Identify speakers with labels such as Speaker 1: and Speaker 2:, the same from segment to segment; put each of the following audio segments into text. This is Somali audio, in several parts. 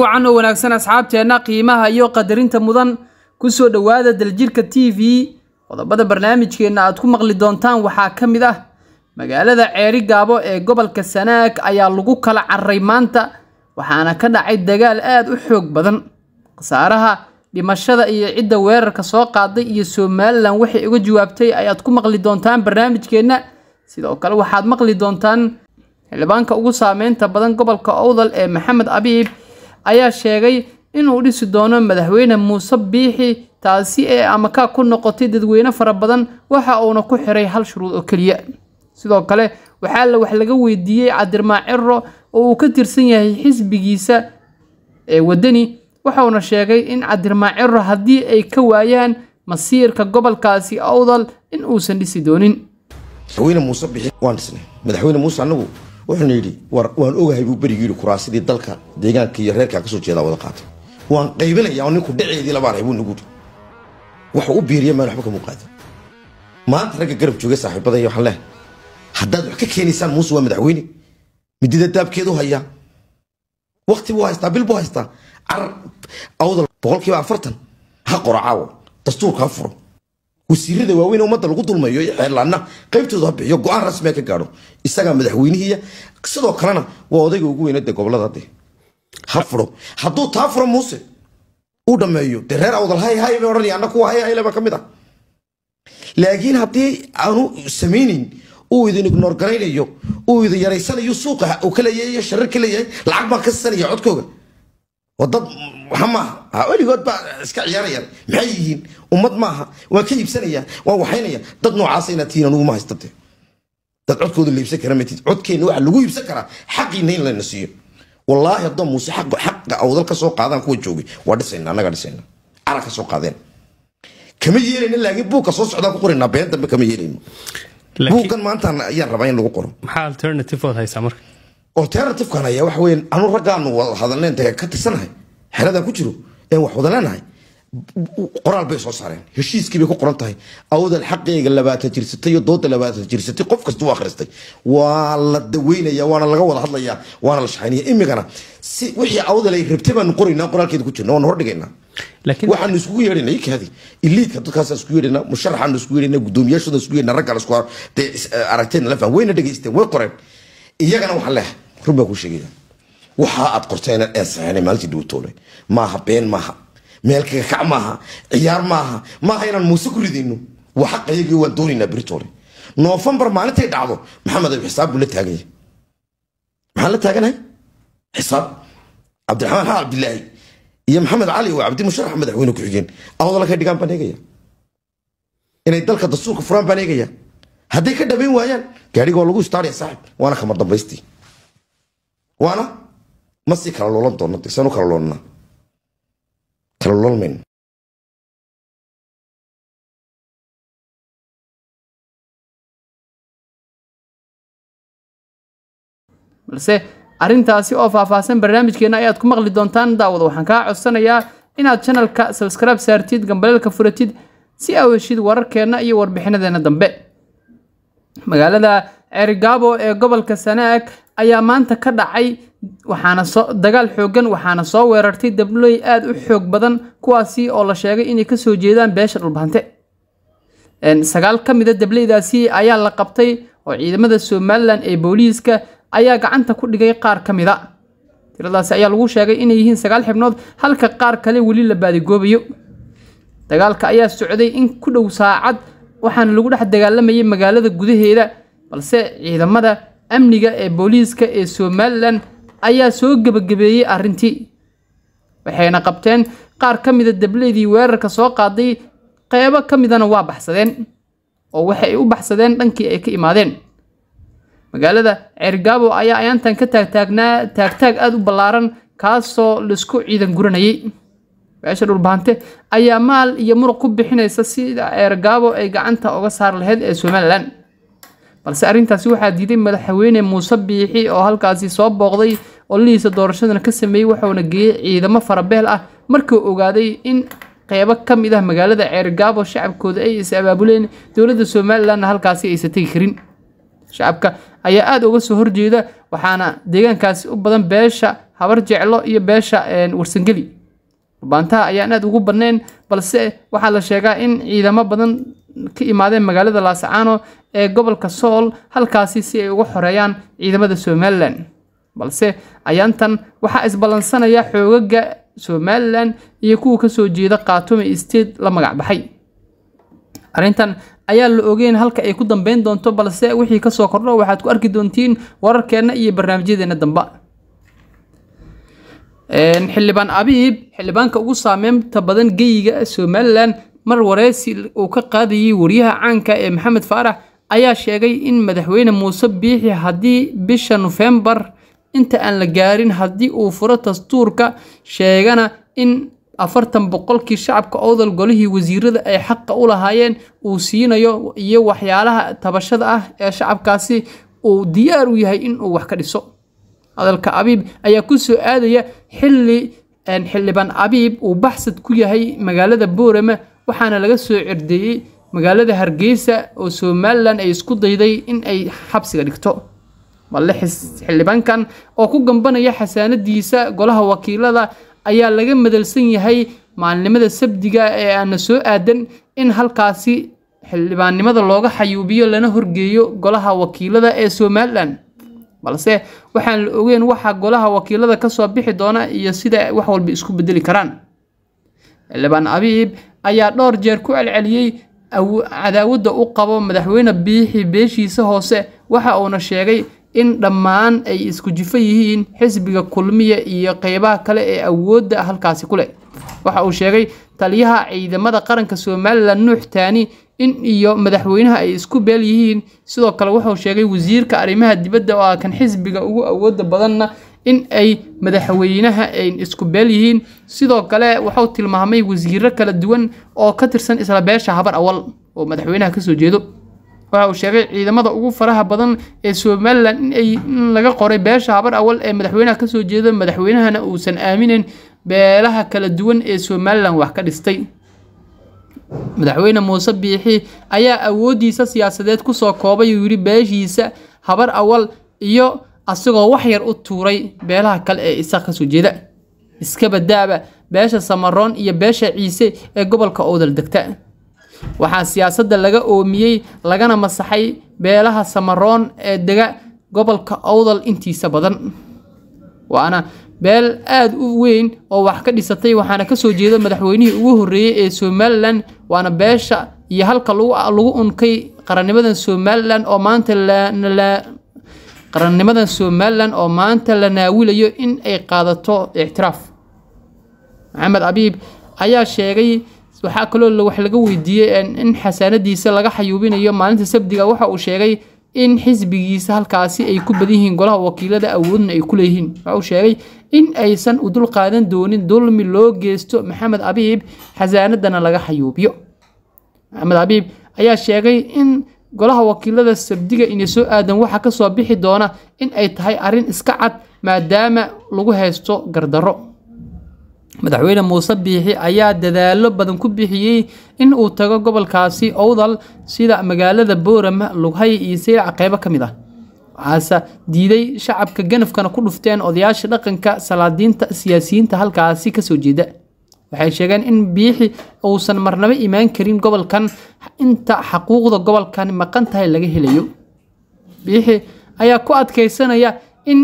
Speaker 1: fiican oo wanaagsan asxaabteenna qiimaha iyo qadarinta mudan ku soo dhowaada daljirka t v qodobada barnaamijkeenna aad ku maqli doontaan waxaa ka mid ah magaalada ceeri gaabo ee gobolka sanaag ayaa lagu kala carray maanta waxaana ka dhacay dagaal aad u xoog badan khasaaraha dhimashada iyo cidda weerarka soo qaaday iyo somalilan waxay uga jawaabtay ayaad ku maqli doontaan barnaamijkeenna sidoo kale waxaad maqli doontaan xildhibaanka ugu saameynta badan gobolka owdal ee maxamed abiib ayaa sheegay inuu dhisi doono madaxweyne muuse biixi taasi ee amakaa ku noqotay dadweyne fara badan waxa uuna ku xiray hal shuruud oo keliya sidoo kale waxaa la wax laga weydiiyey cadirmaaciro oo uu ka tirsan yahay xisbigiisa ee wadani waxauna sheegay in cadirmaaciro haddii ay ka waayaan masiirka gobolkaasi awdal in uusan dhisi doonin
Speaker 2: wuxuuna yidhi war waan ogahay buu berigiihi kuraasidii dalka deegaanka iyo reerkaa kasoo jeedaa wada qaatay waan qaybinaya oo ninku dhaceedii labaanhay buu nagu waxuu u biiriya maan waxba ka muuqaado maanta ragga garab jooga saaxiibaday waxaan leehay haddaad wax ka keenaysaan muuse waa madaxweyne midida daabkeedu hayaa wakti buu haystaa bil buu haystaa carar awdal boqolkiiba afartan ha qoro caawo dastuurka ha furo wasiirada waaweyn ummadda lagu dulmayo iyo xeerlaana qaybtooda ha bixiyo go-aan rasmia ka gaadho isagaa madaxweynihiiya sidoo kalena waa odayga ugu weyna dee gobolada hadde ha furo hadduu taa furo muuse uu dhammeeyo dee reer awdal hay hay bay odhanaya anna kuwa hay haylaba ka mid ah laakiin haddii aanu samaynayn uu idin ignoorgaraynayo uu idin yaraysanayo suuqa uu ka leeyahay iyo sharar ka leeyahay lacag baan ka siisanaya codkooga oo dad wax maaha weligood baa iska ciyaarayaan maxay yihiin ummad maaha waan ka iibsanaya waan waxaynaya dad noocaasa inaad tihiin anuguma haystate dad codkooda la kara matid codkeenna waxaa lagu iibsan karaa xaqiina in layna siiyo wallaahi haddoo muuse xaqa awdal ka soo qaadaan kuwa joogay waa dhisayna annagaa dhisayna cara ka soo qaadeen kama yeelayna laakiin buugka soo socdaan ku qoraynaa been dambe kama yeelayno buuggan maantaan ayaan rabaa in lagu qoro maxaa alternative ood haysaa marka alternative-kan ayaa waxa weya anu raggaanu wada hadalnayn taga ka tirsanahay xeladaan ku jiro een wax wada leenahay qoraal bay soo saareen heshiiskii bay ku qoran tahay awdal xaqeyga labaatan jirsatay iyo dooda labaatan jirsatay qof kasta u akhristay waa la daweynayaa waana laga wada hadlayaa waana la shaqaynaya imikana si wixii awdal rabtay baanu qoraynaa qoraalkeeda ku jirna waanu hordhigaynaa waxaanu iskugu yeedhayna ikaadi iliidka dadkaasa isku yeedhayna musharaxaanu isku yeedhayna gudoomiyaashooda isku yeedhayna raggaan isku aragteenna la faham wayna dhegaysteen way qoreen iyagana waxaan leehay runbaa kuu sheegaya waxa aad qortayna ee saxeynay maalintii duutoolay maaha been maaha meel kaga kac maaha ciyaar maaha maaha inaan muuse ku ridayno waa xaqayagii waan doonaynaa beritoole noofembar maalintay dhacdo maxamed ayuu xisaab buu la taaganya maxaan la taaganahay xisaab cabdiraxmaan xaa cabdilaahi iyo maxamed cali oo cabdi musharax madaxweyne ku-xigeen awdalankay dhigaan baan eegaya inay dalka dastuurka furaan baan eegaya hadday ka dhabayn waayaan gaadhiga lagu istaaraya saaxib waana khamar dambaystii waana ma sii kala loolan doonno dirsanu kala
Speaker 1: loolna kala loolmayno balse arrintaasi oo faahfaahsan barnaamijkeena ayaad ku maqli doontaan daawada waxaan kaa codsanayaa inaad janalka sabskribe saartid gambaleelka furatid si aa heshid wararkeenna iyo warbixinadeenna dambe magaalada ceerigaabo ee gobolka sanaag ayaa maanta ka dhacay waxaana dagaal xoogan waxaana soo weerartay dablooy aad u xoog badan kuwaasi oo la sheegay inay kasoo jeedaan beesha dhulbahante sagaal ka mida dableydaasi ayaa la qabtay oo ciidamada somalilan ee booliiska ayaa gacanta ku dhigay qaar ka mida tiradaasi ayaa lagu sheegay inay yihiin sagaal xibnood halka qaar kale weli la baadigoobayo dagaalka ayaa socday in ku dhow saacad waxaana lagu dhex dagaalamayay magaalada gudaheeda balse ciidamada amniga ee booliiska ee somalilan ayaa soo gebagabeeyey arrintii waxayna qabteen qaar ka mida ah debleydii weerarka soo qaaday qeybo ka midana waa baxsadeen oo waxay u baxsadeen dhankii ay ka imaadeen magaalada ceergaabo ayaa ayaantan ka taagtaagnaa taagtaag aada u ballaaran kaasoo laisku ciidan guranayay beesha dhulbahante ayaa maal iyo muruq ku bixinaysa sida ceergaabo ay gacanta uga saar lahayd ee somalilan balse arrintaasi waxaa diiday madaxweyne muuse biixi oo halkaasi soo booqday ololihiisa doorashadan ka sameeyey wuxuuna geeyey ciidamo farabeel ah markuu ogaaday in qeybo ka mid ah magaalada ceergaabo shacabkooda ay is-abaabuleen dowladda somalilanna halkaasi aysan tegi karin shacabka ayaa aada uga soo horjeeda waxaana deegaankaasi u badan beesha habar jeclo iyo beesha warsangeli dhurbaantaha ayaan aada ugu bannayn balse waxaa la sheegaa in ciidamo badan ka imaadeen magaalada laasacaano ee gobolka sool halkaasi si ay uga xoreeyaan ciidamada somalilan balse ayaantan waxaa isballansanaya xoogaga somalilan iyo kuwa kasoo jeeda khaatume state la magac baxay arrintan ayaa la ogeyn halka ay ku dambeyn doonto balse wixii kasoo kordho waxaad ku arki doontiin wararkeenna iyo barnaamijyadeenna damba xildhibaan abiib xildhibaanka ugu saameynta badan geyiga somalilan mar wareysi uu ka qaadayay wariyaha caanka ee maxamed faarax ayaa sheegay in madaxweyne muuse biixi haddii bisha nofembar inta aan la gaarin haddii uu furo dastuurka sheegana in afartan boqolkii shacabka odol golihii wasiirada ay xaqa u lahaayeen uu siinayo iyo waxyaalaha tabashada ah ee shacabkaasi uu diyaar u yahay inuu wax ka dhiso hadalka abiib ayaa ku soo aadaya xilli xildhibaan abiib uu baxsad ku yahay magaalada boorama waxaana laga soo cerdeeyey magaalada hargeysa oo somalilan ay isku dayday in ay xabsiga dhigto balle xildhibaankan oo ku gambanaya xasaanadiisa golaha wakiilada ayaa laga madalsan yahay maalinimada sabdiga ee aana soo aadan in halkaasi xildhibaannimada looga xayuubiyo lana horgeeyo golaha wakiilada ee somalilan balse waxaan la ogeen waxa golaha wakiilada kasoo bixi doona iyo sida wax walba isku bedeli karaan xildhibaan abiib ayaa dhowr jeer ku celceliyey cadaawadda u qabo madaxweyne biixi beeshiisa hoose waxa uuna sheegay in dhammaan ay isku jifo yihiin xisbiga kulmiya iyo qeybaha kale ee awoodda halkaasi ku leh waxa uu sheegay taliyaha ciidamada qaranka somalilan nuux taani in iyo madaxweynaha ay isku beel yihiin sidoo kale wuxuu sheegay wasiirka arrimaha dibadda oo ah kan xisbiga ugu awooda badanna in ay madaxweynaha ay isku beel yihiin sidoo kale waxuu tilmaamay wasiiro kala duwan oo ka tirsan isla beesha habar awal oo madaxweynaha kasoo jeedo waxa uu sheegay ciidamada ugu faraha badan ee somalilan in laga qoray beesha habar awal ee madaxweynaha kasoo jeedo madaxweynahana uusan aaminen beelaha kala duwan ee somalilan wax ka dhistay madaxweyne muuse biixi ayaa awoodiisa siyaasadeed kusoo koobay uu yidhi beeshiisa habar awal iyo asagoo wax yar u tuuray beelaha kale ee isaaq kasoo jeeda iskaba daaba beesha samaroon iyo beesha ciise ee gobolka oodal degta waxaa siyaasadda laga oomiyey lagana masaxay beelaha samaroon ee dega gobolka owdal intiisa badan waana beel aad u weyn oo wax ka dhisatay waxaana kasoo jeeda madaxweynihii ugu horreeyey ee somalilan waana beesha iyo halka lagu unkay qarannimadan somalilan oo maanta qarannimadan somalilan oo maanta la naawilayo in ay qaadato ictiraaf maxamed abiib ayaa sheegay waxaa kaloo wax laga weydiiyey in xasaanadiisa laga xayuubinayo maalinta sabdiga waxa uu sheegay in xisbigiisa halkaasi ay ku badan yihiin golaha wakiilada awoodna ay ku leeyihiin waxa uu sheegay in aysan u dul qaadan doonin dulmi loo geysto maxamed abiib xasaanadana laga xayuubiyo maxamed abiib ayaa sheegay in golaha wakiilada sabdiga inesoo aadan waxaa ka soo bixi doona in ay tahay arrin iska cad maadaama lagu haysto gardarro madaxweyne muuse biixi ayaa dadaallo badan ku bixiyey in uu tago gobolkaasi owdal sida magaalada boorama lughay iyo seylac qaybo ka mid ah waxaase diiday shacabka ganafkana ku dhufteen odayaasha dhaqanka salaadiinta siyaasiyiinta halkaasi kasoo jeeda waxay sheegeen in biixi uusan marnabo imaan karin gobolkan inta xaquuqda gobolkan maqan tahay laga helayo biixi ayaa ku adkaysanaya in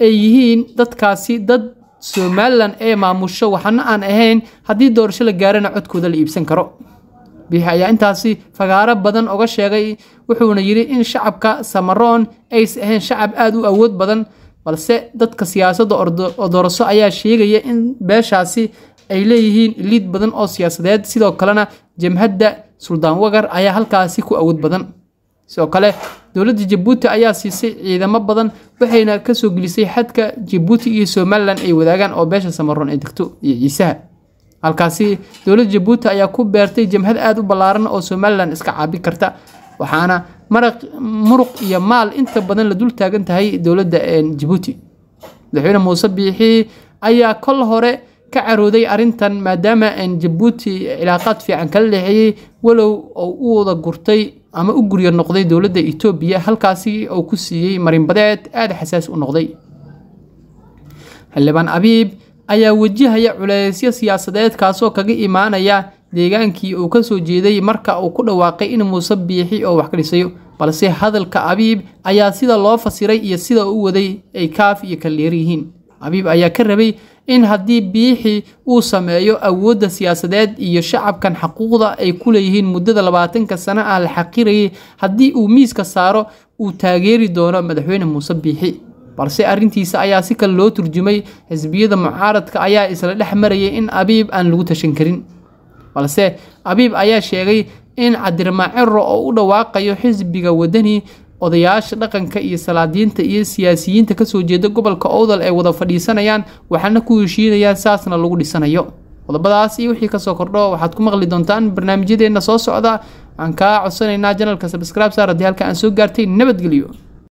Speaker 1: ay yihiin dadkaasi dad somalilan ee maamusho waxna aan ahayn haddii doorasho la gaarana codkooda la iibsan karo biixi ayaa intaasi fagaaro badan uga sheegay wuxuuna yidhi in shacabka samaroon ays ahayn shacab aada u awood badan balse dadka siyaasadda doorasho ayaa sheegaya in beeshaasi ay leeyihiin liid badan oo siyaasadeed sidoo kalena jamhadda suldaan wagar ayaa halkaasi ku awood badan sidoo kale dowladda jabuuti ayaa siisay ciidamo badan waxayna kasoo gelisay xadka jabuuti iyo somalilan ay wadaagaan oo beesha samaroon ay degto iyo ciisaha halkaasi dowladda jabuuti ayaa ku beertay jamhad aada u ballaaran oo somalilan iska caabi karta waxaana muruq iyo maal inta badan la dul taagan tahay dowladda eh, jabuuti madaxweyne muuse biixii ayaa kol hore ka carooday arrintan maadaama aan jabuuti cilaaqaad fiican kala dhexeeyey walow oo u wada gurtay ama u guryo noqday dowladda etoobiya halkaasi oo ku siiyey marinbadeed aada xasaas u noqday xildhibaan abiib ayaa wajahaya culeysyo siyaasadeed kaasoo kaga imaanaya deegaankii uu ka soo jeeday marka uu ku dhawaaqay in muuse biixi oo wax ka dhisayo balse hadalka abiib ayaa sida loo fasiray iyo sida u waday ay kaaf iyo kalleer yihiin abiib ayaa ka rabay in haddii biixi uu sameeyo awoodda siyaasadeed iyo shacabkan xaquuqda ay ku leeyihiin muddada labaatanka sano ah la xaqirayay haddii uu miiska saaro uu taageeri doono madaxweyne muuse biixi balse arrintiisa ayaa si kale loo turjumay xisbiyada mucaaradka ayaa isla dhex marayay in abiib aan lagu tashan karin balse abiib ayaa sheegay in cabdirmaaci oo u dhawaaqayo xisbiga wadani odayaasha dhaqanka iyo salaadiinta iyo siyaasiyiinta kasoo jeeda gobolka owdal ay wada fadhiisanayaan waxaana ku heshiinayaan saasna lagu dhisanayo qodobadaas iyo wixii kasoo kordho waxaad ku maqli doontaan barnaamijyadeenna soo socda waxaan kaa codsanaynaa janalka sabscribe saar haddii halka aan soo gaartay nabadgelyo